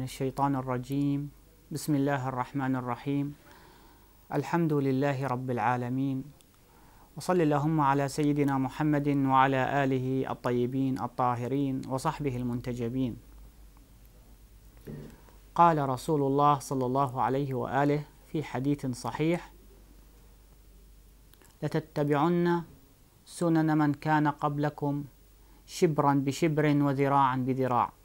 من الشيطان الرجيم بسم الله الرحمن الرحيم الحمد لله رب العالمين وصل اللهم على سيدنا محمد وعلى آله الطيبين الطاهرين وصحبه المنتجبين قال رسول الله صلى الله عليه وآله في حديث صحيح لتتبعن سنن من كان قبلكم شبرا بشبر وذراعا بذراع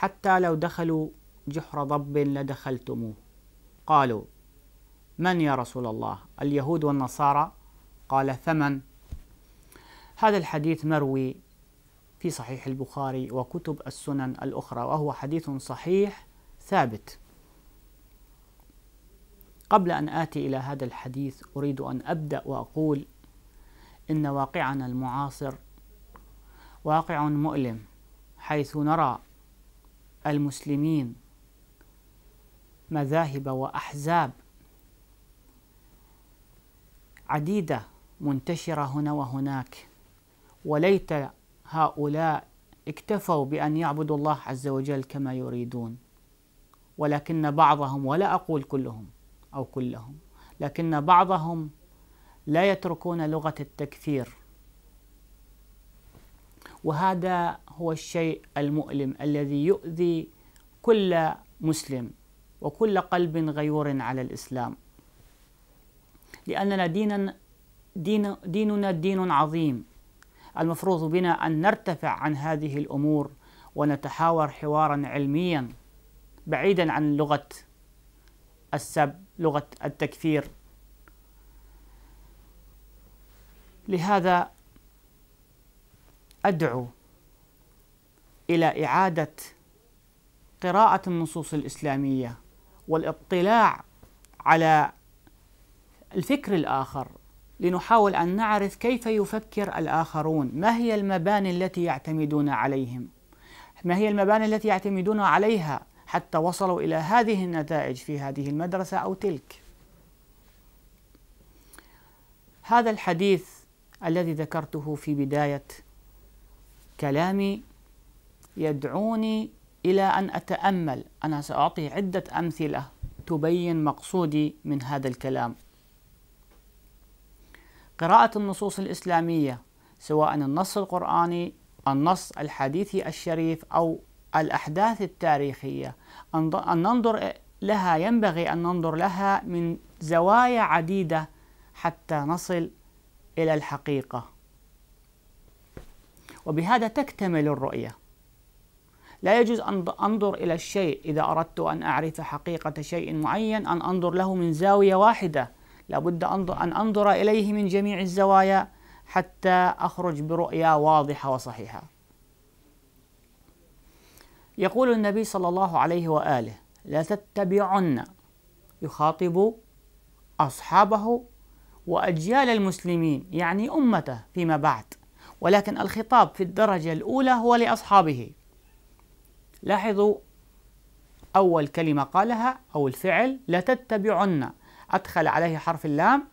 حتى لو دخلوا جحر ضب لدخلتموه قالوا من يا رسول الله اليهود والنصارى قال ثمن هذا الحديث مروي في صحيح البخاري وكتب السنن الأخرى وهو حديث صحيح ثابت قبل أن آتي إلى هذا الحديث أريد أن أبدأ وأقول إن واقعنا المعاصر واقع مؤلم حيث نرى المسلمين مذاهب واحزاب عديده منتشره هنا وهناك وليت هؤلاء اكتفوا بان يعبدوا الله عز وجل كما يريدون ولكن بعضهم ولا اقول كلهم او كلهم لكن بعضهم لا يتركون لغه التكفير وهذا هو الشيء المؤلم الذي يؤذي كل مسلم وكل قلب غيور على الإسلام لأننا دينا دين ديننا دين عظيم المفروض بنا أن نرتفع عن هذه الأمور ونتحاور حوارا علميا بعيدا عن لغة السب لغة التكفير لهذا أدعو إلى إعادة قراءة النصوص الإسلامية والاطلاع على الفكر الآخر لنحاول أن نعرف كيف يفكر الآخرون ما هي المباني التي يعتمدون عليهم ما هي المباني التي يعتمدون عليها حتى وصلوا إلى هذه النتائج في هذه المدرسة أو تلك هذا الحديث الذي ذكرته في بداية كلامي يدعوني إلى أن أتأمل أنا سأعطي عدة أمثلة تبين مقصودي من هذا الكلام قراءة النصوص الإسلامية سواء النص القرآني النص الحديثي الشريف أو الأحداث التاريخية أن ننظر لها ينبغي أن ننظر لها من زوايا عديدة حتى نصل إلى الحقيقة وبهذا تكتمل الرؤية لا يجوز أن أنظر إلى الشيء إذا أردت أن أعرف حقيقة شيء معين أن أنظر له من زاوية واحدة لابد أن أنظر إليه من جميع الزوايا حتى أخرج برؤية واضحة وصحيحة يقول النبي صلى الله عليه وآله لا تتبعن يخاطب أصحابه وأجيال المسلمين يعني أمته فيما بعد ولكن الخطاب في الدرجة الأولى هو لأصحابه لاحظوا أول كلمة قالها أو الفعل لتتبعن أدخل عليه حرف اللام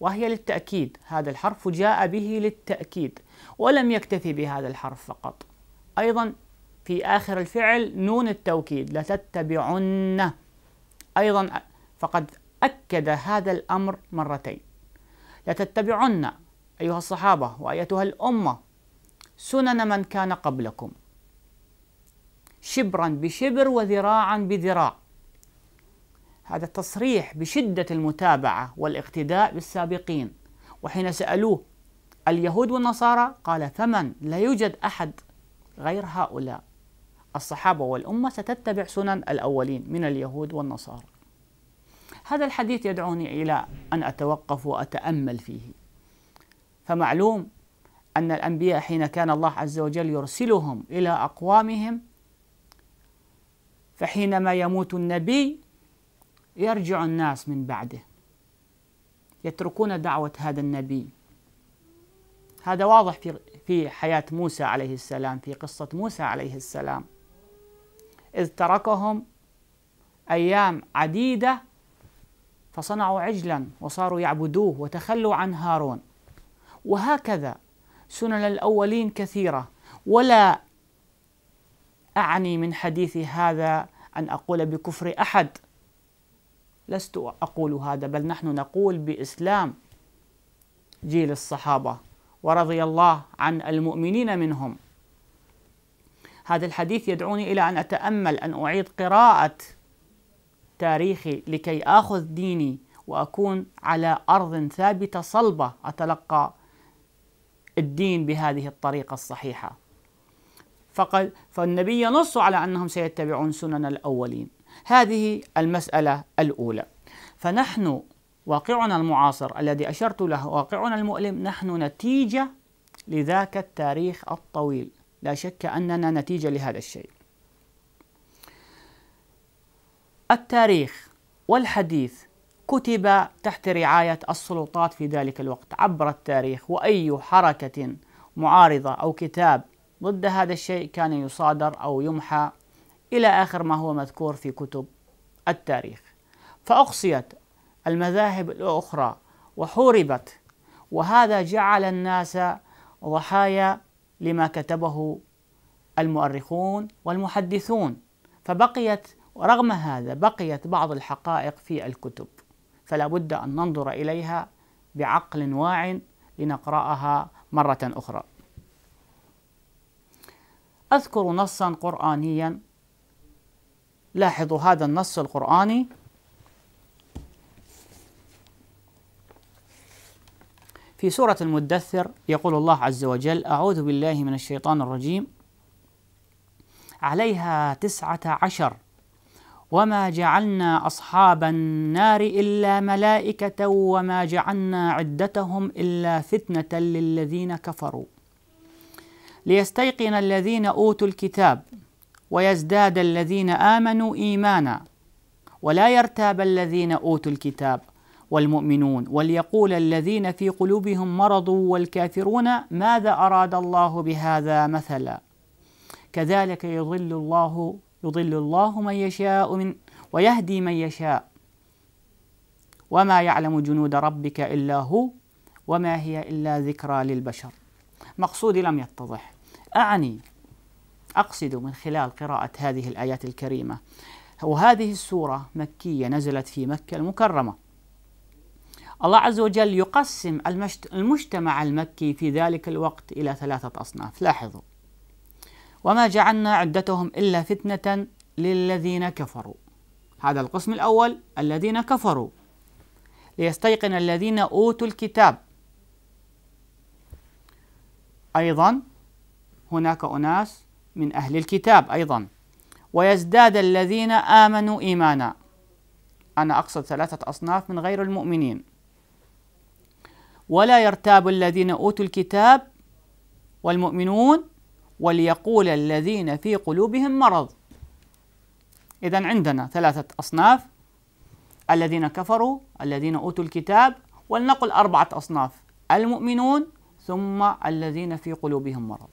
وهي للتأكيد هذا الحرف جاء به للتأكيد ولم يكتفي بهذا الحرف فقط أيضا في آخر الفعل نون التوكيد لتتبعن أيضا فقد أكد هذا الأمر مرتين لتتبعن أيها الصحابة وأيتها الأمة سنن من كان قبلكم شبرا بشبر وذراعا بذراع هذا التصريح بشدة المتابعة والاقتداء بالسابقين وحين سألوه اليهود والنصارى قال فمن لا يوجد أحد غير هؤلاء الصحابة والأمة ستتبع سنن الأولين من اليهود والنصارى هذا الحديث يدعوني إلى أن أتوقف وأتأمل فيه فمعلوم أن الأنبياء حين كان الله عز وجل يرسلهم إلى أقوامهم فحينما يموت النبي يرجع الناس من بعده يتركون دعوة هذا النبي هذا واضح في في حياة موسى عليه السلام في قصة موسى عليه السلام إذ تركهم أيام عديدة فصنعوا عجلا وصاروا يعبدوه وتخلوا عن هارون وهكذا سنن الاولين كثيره ولا اعني من حديثي هذا ان اقول بكفر احد لست اقول هذا بل نحن نقول باسلام جيل الصحابه ورضي الله عن المؤمنين منهم هذا الحديث يدعوني الى ان اتامل ان اعيد قراءه تاريخي لكي اخذ ديني واكون على ارض ثابته صلبه اتلقى الدين بهذه الطريقة الصحيحة فقد فالنبي ينص على أنهم سيتبعون سنن الأولين هذه المسألة الأولى فنحن واقعنا المعاصر الذي أشرت له واقعنا المؤلم نحن نتيجة لذاك التاريخ الطويل لا شك أننا نتيجة لهذا الشيء التاريخ والحديث كتب تحت رعاية السلطات في ذلك الوقت عبر التاريخ وأي حركة معارضة أو كتاب ضد هذا الشيء كان يصادر أو يمحى إلى آخر ما هو مذكور في كتب التاريخ فأقصيت المذاهب الأخرى وحوربت وهذا جعل الناس ضحايا لما كتبه المؤرخون والمحدثون فبقيت رغم هذا بقيت بعض الحقائق في الكتب فلا بد أن ننظر إليها بعقل واع لنقرأها مرة أخرى أذكر نصا قرآنيا لاحظوا هذا النص القرآني في سورة المدثر يقول الله عز وجل أعوذ بالله من الشيطان الرجيم عليها تسعة عشر وما جعلنا أصحاب النار إلا ملائكة وما جعلنا عدتهم إلا فتنة للذين كفروا ليستيقن الذين أوتوا الكتاب ويزداد الذين آمنوا إيمانا ولا يرتاب الذين أوتوا الكتاب والمؤمنون وليقول الذين في قلوبهم مرض والكافرون ماذا أراد الله بهذا مثلا كذلك يضل الله يضل الله من يشاء من ويهدي من يشاء وما يعلم جنود ربك إلا هو وما هي إلا ذكرى للبشر مقصودي لم يتضح أعني أقصد من خلال قراءة هذه الآيات الكريمة وهذه السورة مكية نزلت في مكة المكرمة الله عز وجل يقسم المجتمع المكي في ذلك الوقت إلى ثلاثة أصناف لاحظوا وما جعلنا عدتهم إلا فتنة للذين كفروا هذا القسم الأول الذين كفروا ليستيقن الذين أوتوا الكتاب أيضا هناك أناس من أهل الكتاب أيضا ويزداد الذين آمنوا إيمانا أنا أقصد ثلاثة أصناف من غير المؤمنين ولا يرتاب الذين أوتوا الكتاب والمؤمنون وليقول الذين في قلوبهم مرض إذا عندنا ثلاثة أصناف الذين كفروا الذين أوتوا الكتاب ولنقل أربعة أصناف المؤمنون ثم الذين في قلوبهم مرض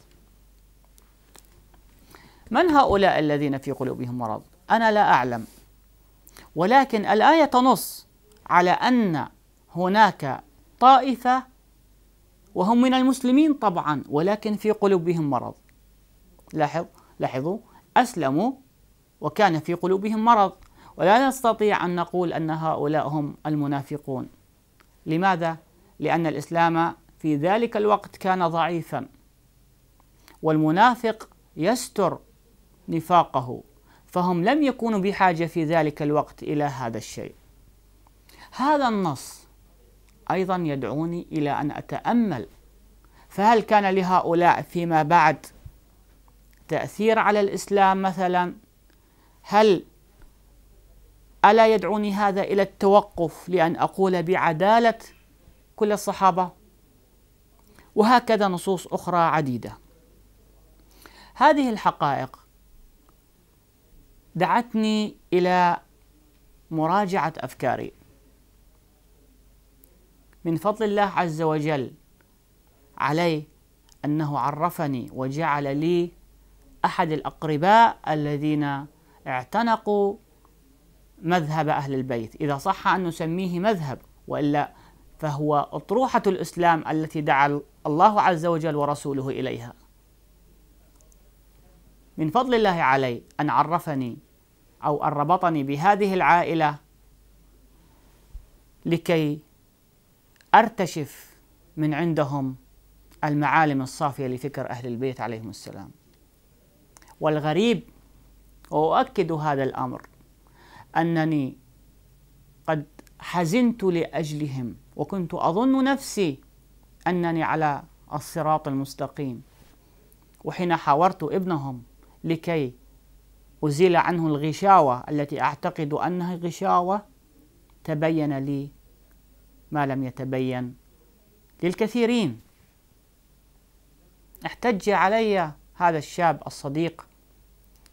من هؤلاء الذين في قلوبهم مرض أنا لا أعلم ولكن الآية تنص على أن هناك طائفة وهم من المسلمين طبعا ولكن في قلوبهم مرض لاحظ لاحظوا أسلموا وكان في قلوبهم مرض ولا نستطيع أن نقول أن هؤلاء هم المنافقون لماذا؟ لأن الإسلام في ذلك الوقت كان ضعيفا والمنافق يستر نفاقه فهم لم يكونوا بحاجة في ذلك الوقت إلى هذا الشيء هذا النص أيضا يدعوني إلى أن أتأمل فهل كان لهؤلاء فيما بعد التأثير على الإسلام مثلا هل ألا يدعوني هذا إلى التوقف لأن أقول بعدالة كل الصحابة وهكذا نصوص أخرى عديدة هذه الحقائق دعتني إلى مراجعة أفكاري من فضل الله عز وجل علي أنه عرفني وجعل لي أحد الأقرباء الذين اعتنقوا مذهب أهل البيت إذا صح أن نسميه مذهب وإلا فهو أطروحة الإسلام التي دعا الله عز وجل ورسوله إليها من فضل الله علي أن عرفني أو أن ربطني بهذه العائلة لكي أرتشف من عندهم المعالم الصافية لفكر أهل البيت عليهم السلام والغريب وأؤكد هذا الأمر أنني قد حزنت لأجلهم وكنت أظن نفسي أنني على الصراط المستقيم وحين حاورت ابنهم لكي أزيل عنه الغشاوة التي أعتقد أنها غشاوة تبين لي ما لم يتبين للكثيرين احتج علي هذا الشاب الصديق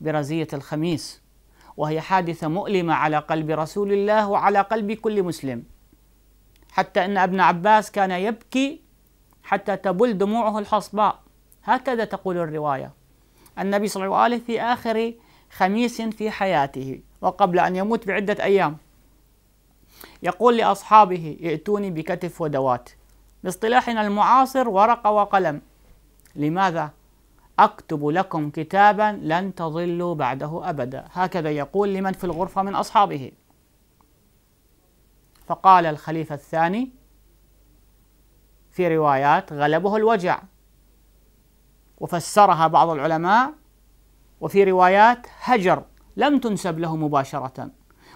برزية الخميس وهي حادثة مؤلمة على قلب رسول الله وعلى قلب كل مسلم حتى أن ابن عباس كان يبكي حتى تبل دموعه الحصباء هكذا تقول الرواية النبي صلى الله عليه وآله في آخر خميس في حياته وقبل أن يموت بعدة أيام يقول لأصحابه ائتوني بكتف ودوات باصطلاحنا المعاصر ورقة وقلم لماذا؟ أكتب لكم كتابا لن تضلوا بعده أبدا هكذا يقول لمن في الغرفة من أصحابه فقال الخليفة الثاني في روايات غلبه الوجع وفسرها بعض العلماء وفي روايات هجر لم تنسب له مباشرة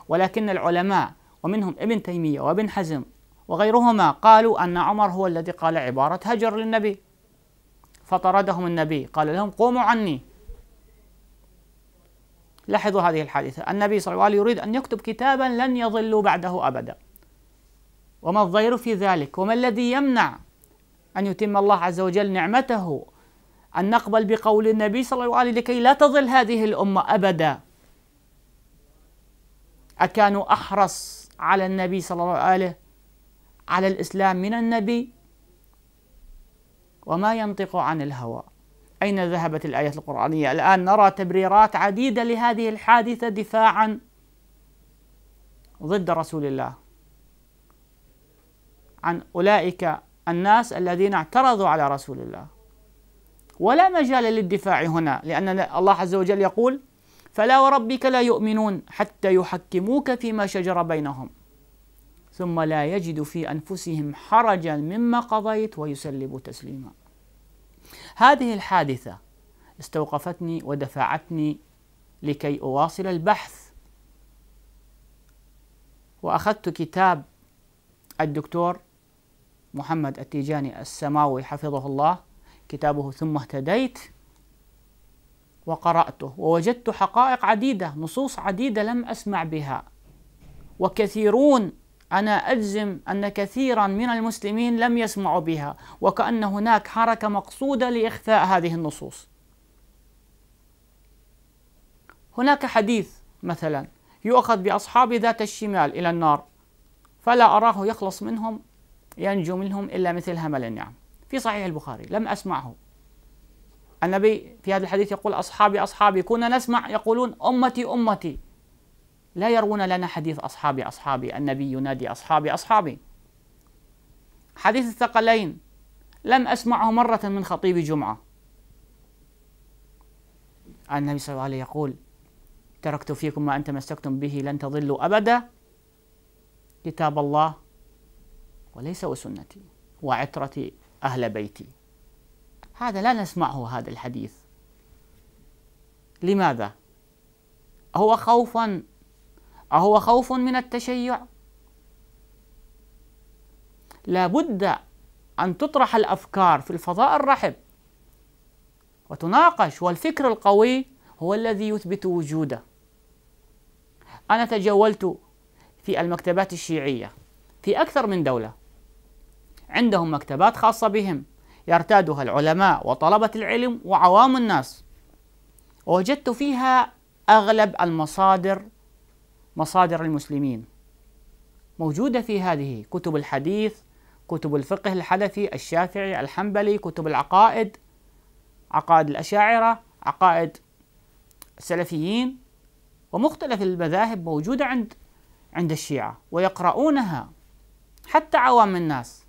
ولكن العلماء ومنهم ابن تيمية وابن حزم وغيرهما قالوا أن عمر هو الذي قال عبارة هجر للنبي فطردهم النبي قال لهم قوموا عني لاحظوا هذه الحادثة النبي صلى الله عليه وسلم يريد أن يكتب كتابا لن يضلوا بعده أبدا وما الضير في ذلك وما الذي يمنع أن يتم الله عز وجل نعمته أن نقبل بقول النبي صلى الله عليه وسلم لكي لا تضل هذه الأمة أبدا أكانوا أحرص على النبي صلى الله عليه على الإسلام من النبي وما ينطق عن الهوى أين ذهبت الآية القرآنية الآن نرى تبريرات عديدة لهذه الحادثة دفاعا ضد رسول الله عن أولئك الناس الذين اعترضوا على رسول الله ولا مجال للدفاع هنا لأن الله عز وجل يقول فلا وربك لا يؤمنون حتى يحكموك فيما شجر بينهم ثم لا يجد في أنفسهم حرجا مما قضيت ويسلب تسليما هذه الحادثة استوقفتني ودفعتني لكي أواصل البحث وأخذت كتاب الدكتور محمد التيجاني السماوي حفظه الله كتابه ثم اهتديت وقرأته ووجدت حقائق عديدة نصوص عديدة لم أسمع بها وكثيرون أنا أجزم أن كثيرا من المسلمين لم يسمعوا بها وكأن هناك حركة مقصودة لإخفاء هذه النصوص هناك حديث مثلا يؤخذ بأصحاب ذات الشمال إلى النار فلا أراه يخلص منهم ينجو منهم إلا مثل همل النعم في صحيح البخاري لم أسمعه النبي في هذا الحديث يقول أصحابي أصحابي كنا نسمع يقولون أمتي أمتي لا يروون لنا حديث أصحابي أصحابي النبي ينادي أصحابي أصحابي حديث الثقلين لم أسمعه مرة من خطيب جمعة النبي صلى الله عليه وسلم يقول تركت فيكم ما أن تمسكتم به لن تضلوا أبدا كتاب الله وليس وسنتي وعترة أهل بيتي هذا لا نسمعه هذا الحديث لماذا؟ هو خوفا أهو خوف من التشيع؟ لابد أن تطرح الأفكار في الفضاء الرحب وتناقش والفكر القوي هو الذي يثبت وجوده أنا تجولت في المكتبات الشيعية في أكثر من دولة عندهم مكتبات خاصة بهم يرتادها العلماء وطلبة العلم وعوام الناس ووجدت فيها أغلب المصادر مصادر المسلمين موجودة في هذه كتب الحديث كتب الفقه الحنفي الشافعي الحنبلي كتب العقائد عقائد الأشاعرة عقائد السلفيين ومختلف المذاهب موجودة عند عند الشيعة ويقرؤونها حتى عوام الناس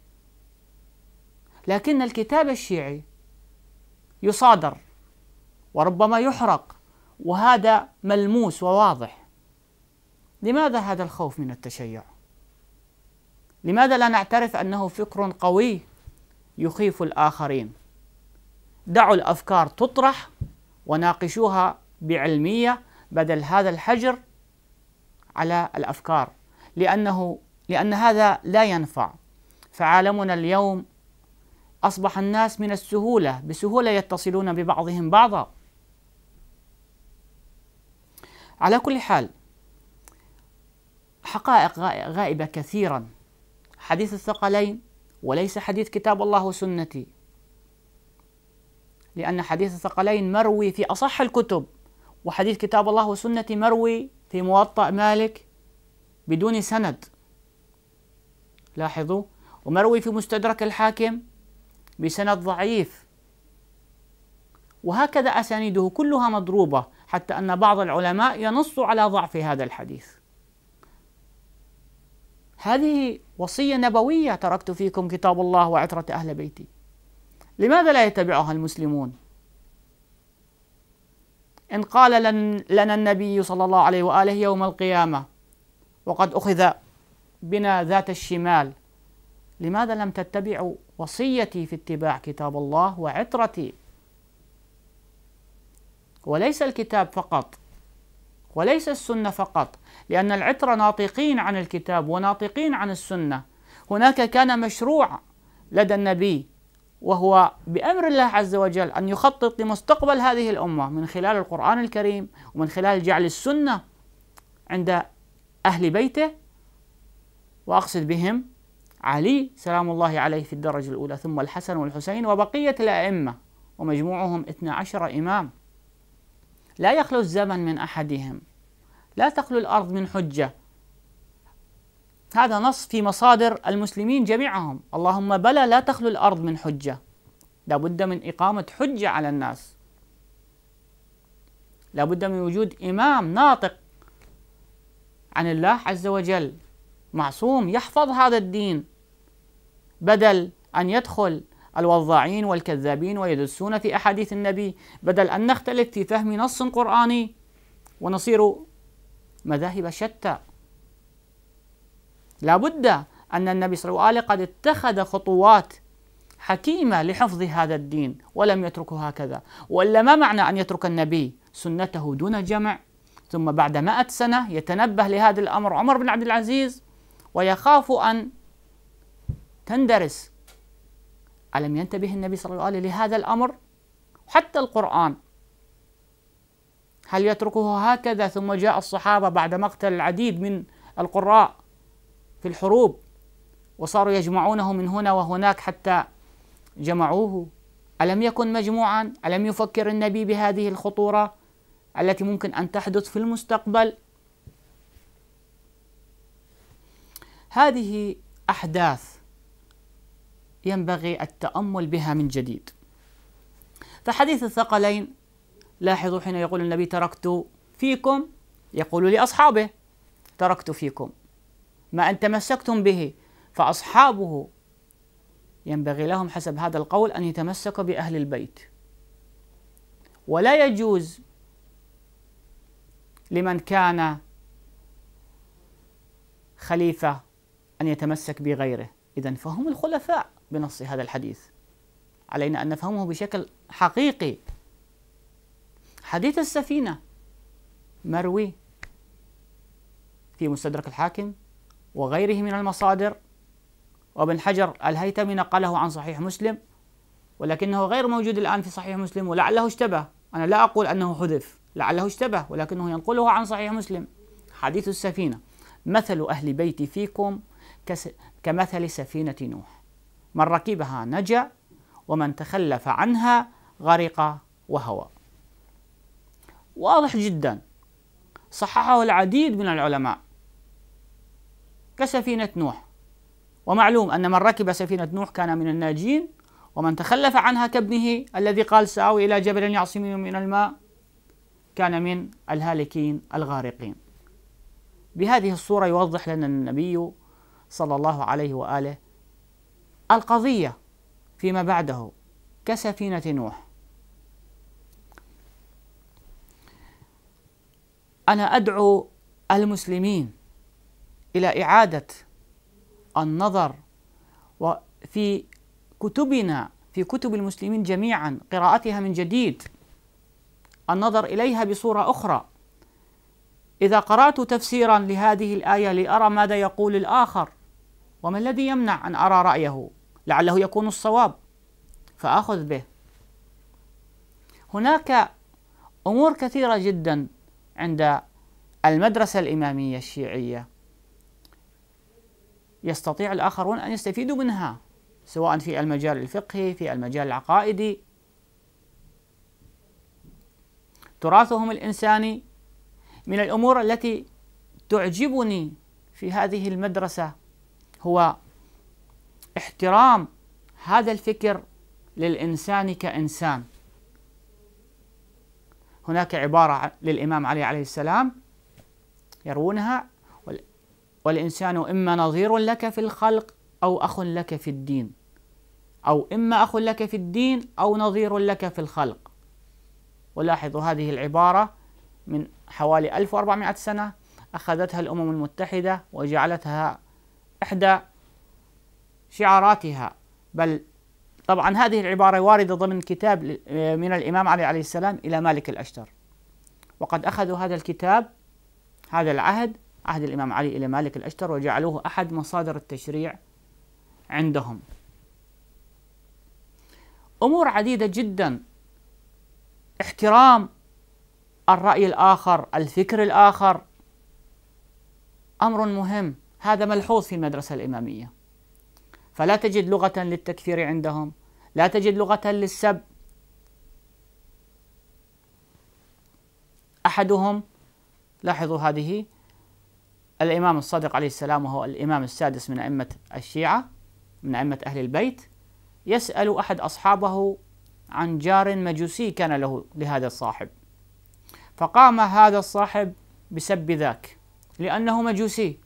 لكن الكتاب الشيعي يصادر وربما يحرق وهذا ملموس وواضح لماذا هذا الخوف من التشيع؟ لماذا لا نعترف انه فكر قوي يخيف الاخرين؟ دعوا الافكار تطرح وناقشوها بعلميه بدل هذا الحجر على الافكار لانه لان هذا لا ينفع فعالمنا اليوم اصبح الناس من السهوله بسهوله يتصلون ببعضهم بعضا على كل حال حقائق غائبة كثيرا حديث الثقلين وليس حديث كتاب الله وسنتي لأن حديث الثقلين مروي في أصح الكتب وحديث كتاب الله وسنتي مروي في موطأ مالك بدون سند لاحظوا ومروي في مستدرك الحاكم بسند ضعيف وهكذا أسانيده كلها مضروبة حتى أن بعض العلماء ينص على ضعف هذا الحديث هذه وصية نبوية تركت فيكم كتاب الله وعترة أهل بيتي لماذا لا يتبعها المسلمون إن قال لنا النبي صلى الله عليه وآله يوم القيامة وقد أخذ بنا ذات الشمال لماذا لم تتبعوا وصيتي في اتباع كتاب الله وعترتي وليس الكتاب فقط وليس السنة فقط لأن العترة ناطقين عن الكتاب وناطقين عن السنة هناك كان مشروع لدى النبي وهو بأمر الله عز وجل أن يخطط لمستقبل هذه الأمة من خلال القرآن الكريم ومن خلال جعل السنة عند أهل بيته وأقصد بهم علي سلام الله عليه في الدرجة الأولى ثم الحسن والحسين وبقية الأئمة ومجموعهم 12 إمام لا يخلو الزمن من أحدهم لا تخلو الأرض من حجة هذا نص في مصادر المسلمين جميعهم اللهم بلى لا تخلو الأرض من حجة لابد من إقامة حجة على الناس لابد من وجود إمام ناطق عن الله عز وجل معصوم يحفظ هذا الدين بدل أن يدخل الوضاعين والكذابين ويدسون في أحاديث النبي بدل أن نختلف في فهم نص قرآني ونصير مذاهب شتى لا بد أن النبي صلى الله عليه وسلم قد اتخذ خطوات حكيمة لحفظ هذا الدين ولم يتركه هكذا وإلا ما معنى أن يترك النبي سنته دون جمع ثم بعد مائة سنة يتنبه لهذا الأمر عمر بن عبد العزيز ويخاف أن تندرس ألم ينتبه النبي صلى الله عليه وسلم لهذا الأمر حتى القرآن هل يتركه هكذا ثم جاء الصحابة بعد مقتل العديد من القراء في الحروب وصاروا يجمعونه من هنا وهناك حتى جمعوه ألم يكن مجموعا ألم يفكر النبي بهذه الخطورة التي ممكن أن تحدث في المستقبل هذه أحداث ينبغي التأمل بها من جديد فحديث الثقلين لاحظوا حين يقول النبي تركت فيكم يقول لأصحابه تركت فيكم ما أن تمسكتم به فأصحابه ينبغي لهم حسب هذا القول أن يتمسكوا بأهل البيت ولا يجوز لمن كان خليفة أن يتمسك بغيره إذا فهم الخلفاء بنص هذا الحديث علينا أن نفهمه بشكل حقيقي حديث السفينة مروي في مستدرك الحاكم وغيره من المصادر وابن حجر الهيثمي نقله عن صحيح مسلم ولكنه غير موجود الآن في صحيح مسلم ولعله اشتبه أنا لا أقول أنه حذف لعله اشتبه ولكنه ينقله عن صحيح مسلم حديث السفينة مثل أهل بيتي فيكم كمثل سفينة نوح من ركبها نجا ومن تخلف عنها غرق وهوى واضح جدا صححه العديد من العلماء كسفينة نوح ومعلوم أن من ركب سفينة نوح كان من الناجين ومن تخلف عنها كابنه الذي قال سآوي إلى جبل يعصمني من الماء كان من الهالكين الغارقين بهذه الصورة يوضح لنا النبي صلى الله عليه وآله القضية فيما بعده كسفينة نوح أنا أدعو المسلمين إلى إعادة النظر وفي كتبنا في كتب المسلمين جميعا قراءتها من جديد النظر إليها بصورة أخرى إذا قرأت تفسيرا لهذه الآية لأرى ماذا يقول الآخر وما الذي يمنع أن أرى رأيه لعله يكون الصواب فآخذ به هناك أمور كثيرة جدا عند المدرسة الإمامية الشيعية يستطيع الآخرون أن يستفيدوا منها سواء في المجال الفقهي في المجال العقائدي تراثهم الإنساني من الأمور التي تعجبني في هذه المدرسة هو احترام هذا الفكر للإنسان كإنسان هناك عبارة للإمام علي عليه السلام يروونها والإنسان إما نظير لك في الخلق أو أخ لك في الدين أو إما أخ لك في الدين أو نظير لك في الخلق ولاحظوا هذه العبارة من حوالي 1400 سنة أخذتها الأمم المتحدة وجعلتها إحدى شعاراتها بل طبعا هذه العبارة واردة ضمن كتاب آه، من الإمام علي عليه السلام إلى مالك الأشتر وقد أخذوا هذا الكتاب هذا العهد عهد الإمام علي إلى مالك الأشتر وجعلوه أحد مصادر التشريع عندهم أمور عديدة جدا احترام الرأي الآخر الفكر الآخر أمر مهم هذا ملحوظ في المدرسة الإمامية فلا تجد لغة للتكفير عندهم لا تجد لغة للسب أحدهم لاحظوا هذه الإمام الصادق عليه السلام وهو الإمام السادس من أئمة الشيعة من أئمة أهل البيت يسأل أحد أصحابه عن جار مجوسي كان له لهذا الصاحب فقام هذا الصاحب بسب ذاك لأنه مجوسي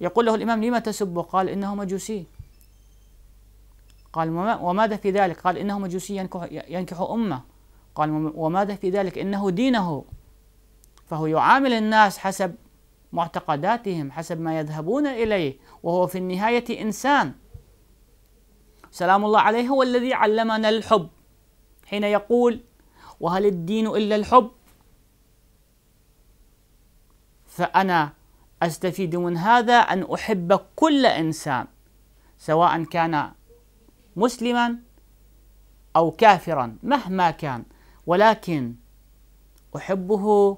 يقول له الإمام لما تسبه قال إنه مجوسي قال وماذا في ذلك قال إنه مجوسي ينكح, ينكح أمه قال وماذا في ذلك إنه دينه فهو يعامل الناس حسب معتقداتهم حسب ما يذهبون إليه وهو في النهاية إنسان سلام الله عليه هو الذي علمنا الحب حين يقول وهل الدين إلا الحب فأنا أستفيد من هذا أن أحب كل إنسان سواء كان مسلما أو كافرا مهما كان ولكن أحبه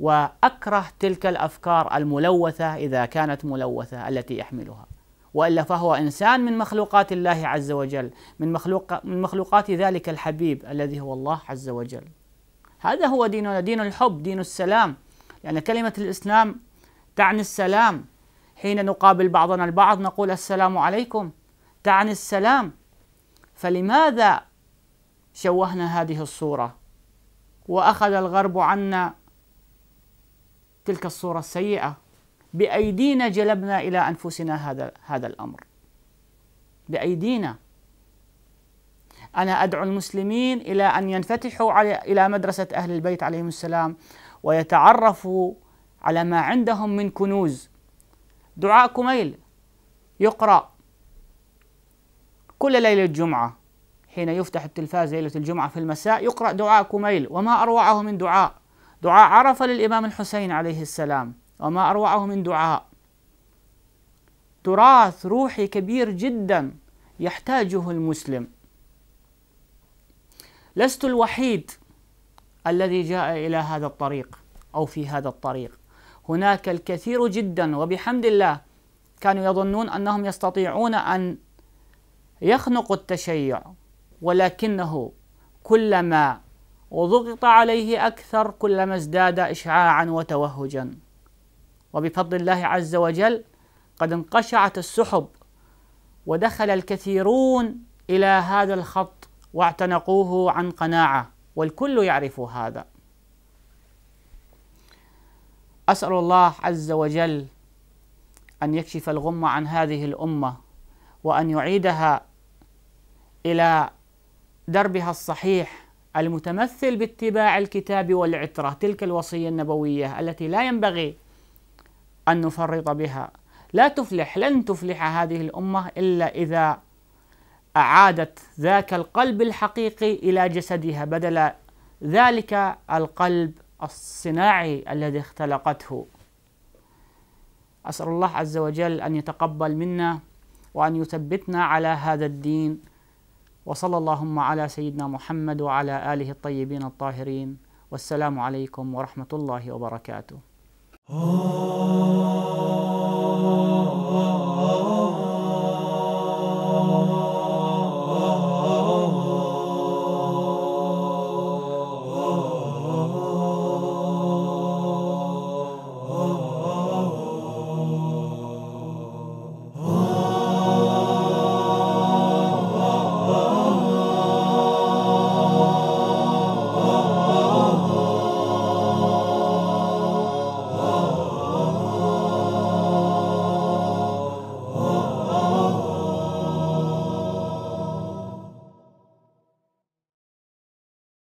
وأكره تلك الأفكار الملوثة إذا كانت ملوثة التي يحملها والا فهو انسان من مخلوقات الله عز وجل، من مخلوق من مخلوقات ذلك الحبيب الذي هو الله عز وجل. هذا هو ديننا، دين الحب، دين السلام، يعني كلمه الاسلام تعني السلام حين نقابل بعضنا البعض نقول السلام عليكم تعني السلام فلماذا شوهنا هذه الصوره واخذ الغرب عنا تلك الصوره السيئه بايدينا جلبنا الى انفسنا هذا هذا الامر بايدينا انا ادعو المسلمين الى ان ينفتحوا على الى مدرسه اهل البيت عليهم السلام ويتعرفوا على ما عندهم من كنوز دعاء كميل يقرأ كل ليلة جمعة حين يفتح التلفاز ليلة الجمعة في المساء يقرأ دعاء كميل وما أروعه من دعاء دعاء عرفة للإمام الحسين عليه السلام وما أروعه من دعاء تراث روحي كبير جدا يحتاجه المسلم لست الوحيد الذي جاء إلى هذا الطريق أو في هذا الطريق هناك الكثير جدا وبحمد الله كانوا يظنون انهم يستطيعون ان يخنقوا التشيع ولكنه كلما وضغط عليه اكثر كلما ازداد اشعاعا وتوهجا وبفضل الله عز وجل قد انقشعت السحب ودخل الكثيرون الى هذا الخط واعتنقوه عن قناعه والكل يعرف هذا أسأل الله عز وجل أن يكشف الغمة عن هذه الأمة وأن يعيدها إلى دربها الصحيح المتمثل باتباع الكتاب والعترة تلك الوصية النبوية التي لا ينبغي أن نفرط بها لا تفلح لن تفلح هذه الأمة إلا إذا أعادت ذاك القلب الحقيقي إلى جسدها بدل ذلك القلب الصناعي الذي اختلقته أسأل الله عز وجل أن يتقبل منا وأن يثبتنا على هذا الدين وصلى اللهم على سيدنا محمد وعلى آله الطيبين الطاهرين والسلام عليكم ورحمة الله وبركاته oh.